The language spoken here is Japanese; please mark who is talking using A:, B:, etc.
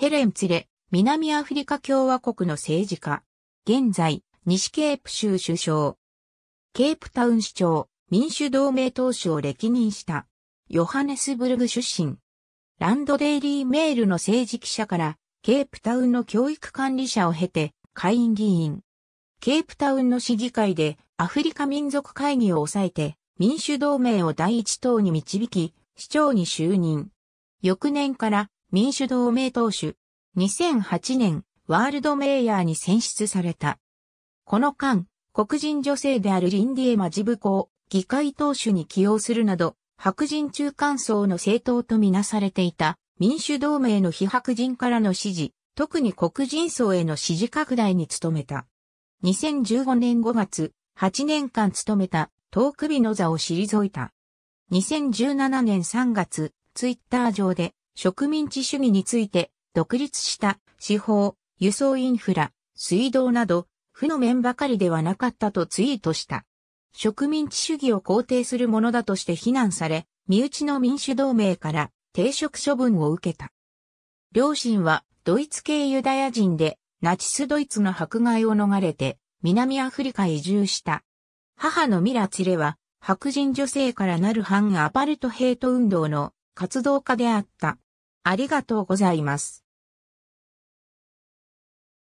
A: ヘレンツレ、南アフリカ共和国の政治家。現在、西ケープ州首相。ケープタウン市長、民主同盟党首を歴任した。ヨハネスブルグ出身。ランドデイリーメールの政治記者から、ケープタウンの教育管理者を経て、下院議員。ケープタウンの市議会で、アフリカ民族会議を抑えて、民主同盟を第一党に導き、市長に就任。翌年から民主同盟党首、2008年、ワールドメイヤーに選出された。この間、黒人女性であるリンディエマジブコを議会党首に起用するなど、白人中間層の政党とみなされていた民主同盟の非白人からの支持、特に黒人層への支持拡大に努めた。2015年5月、8年間務めた、遠首の座を退いた。2017年3月、ツイッター上で、植民地主義について独立した司法、輸送インフラ、水道など、負の面ばかりではなかったとツイートした。植民地主義を肯定するものだとして非難され、身内の民主同盟から停職処分を受けた。両親はドイツ系ユダヤ人で、ナチスドイツの迫害を逃れて、南アフリカ移住した。母のミラ・チレは、白人女性からなる反アパルトヘイト運動の活動家であった。ありがとうございます。